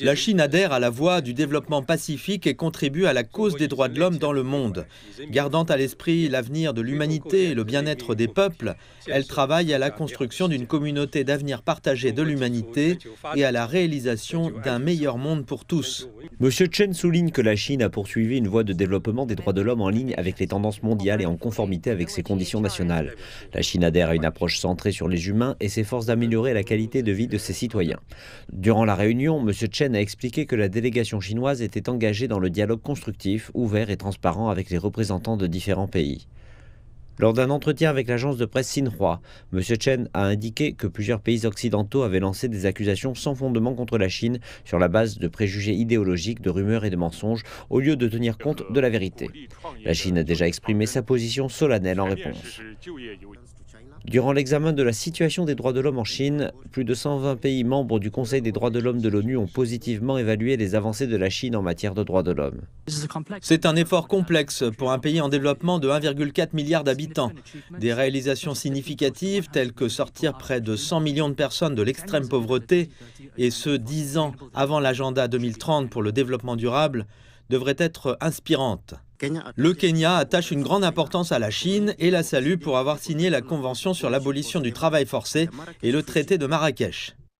La Chine adhère à la voie du développement pacifique et contribue à la cause des droits de l'homme dans le monde. Gardant à l'esprit l'avenir de l'humanité et le bien-être des peuples, elle travaille à la construction d'une communauté d'avenir partagé de l'humanité et à la réalisation d'un meilleur monde pour tous. M. Chen souligne que la Chine a poursuivi une voie de développement des droits de l'homme en ligne avec les tendances mondiales et en conformité avec ses conditions nationales. La Chine adhère à une approche centrée sur les humains et s'efforce d'améliorer la qualité de vie de ses citoyens. Durant la réunion, M. Chen a expliqué que la délégation chinoise était engagée dans le dialogue constructif, ouvert et transparent avec les représentants de différents pays. Lors d'un entretien avec l'agence de presse Xinhua, M. Chen a indiqué que plusieurs pays occidentaux avaient lancé des accusations sans fondement contre la Chine sur la base de préjugés idéologiques, de rumeurs et de mensonges, au lieu de tenir compte de la vérité. La Chine a déjà exprimé sa position solennelle en réponse. Durant l'examen de la situation des droits de l'homme en Chine, plus de 120 pays membres du Conseil des droits de l'homme de l'ONU ont positivement évalué les avancées de la Chine en matière de droits de l'homme. C'est un effort complexe pour un pays en développement de 1,4 milliard d'habitants. Des réalisations significatives telles que sortir près de 100 millions de personnes de l'extrême pauvreté, et ce 10 ans avant l'agenda 2030 pour le développement durable, devrait être inspirante. Le Kenya attache une grande importance à la Chine et la salue pour avoir signé la Convention sur l'abolition du travail forcé et le traité de Marrakech.